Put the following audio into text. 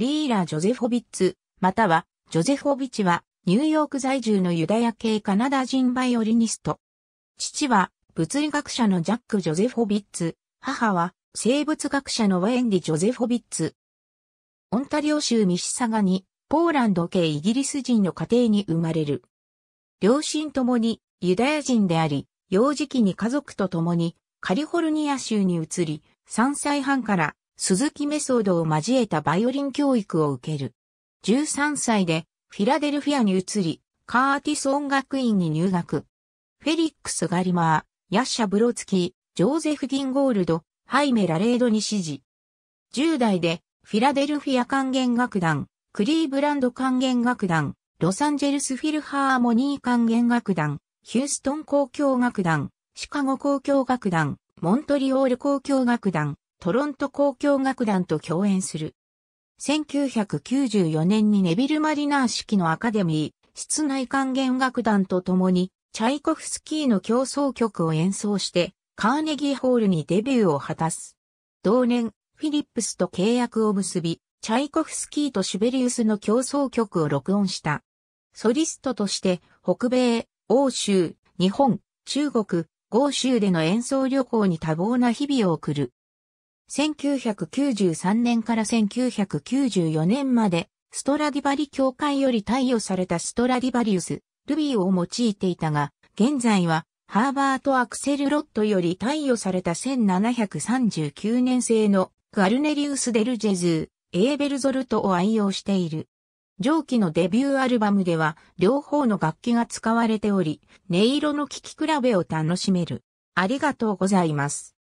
リーラ・ジョゼフォビッツ、または、ジョゼフォビッチは、ニューヨーク在住のユダヤ系カナダ人バイオリニスト。父は、物理学者のジャック・ジョゼフォビッツ、母は、生物学者のウェンディ・ジョゼフォビッツ。オンタリオ州ミシサガに、ポーランド系イギリス人の家庭に生まれる。両親ともにユダヤ人であり、幼児期に家族と共にカリフォルニア州に移り、3歳半から鈴木メソードを交えたバイオリン教育を受ける。13歳でフィラデルフィアに移り、カーティス音楽院に入学。フェリックス・ガリマー、ヤッシャ・ブロツキー、ジョーゼフ・ギンゴールド、ハイメ・ラレードに指示。10代でフィラデルフィア管弦楽団、クリーブランド管弦楽団、ロサンゼルスフィルハーモニー管弦楽団、ヒューストン交響楽団、シカゴ交響楽団、モントリオール交響楽団、トロント交響楽団と共演する。1994年にネビル・マリナー式のアカデミー、室内管弦楽団と共に、チャイコフスキーの競争曲を演奏して、カーネギーホールにデビューを果たす。同年、フィリップスと契約を結び、チャイコフスキーとシュベリウスの競争曲を録音した。ソリストとして、北米、欧州、日本、中国、豪州での演奏旅行に多忙な日々を送る。1993年から1994年まで、ストラディバリ協会より貸与されたストラディバリウス、ルビーを用いていたが、現在は、ハーバート・アクセル・ロットより貸与された1739年製のガルネリウス・デルジェズー、エーベルゾルトを愛用している。上記のデビューアルバムでは両方の楽器が使われており、音色の聴き比べを楽しめる。ありがとうございます。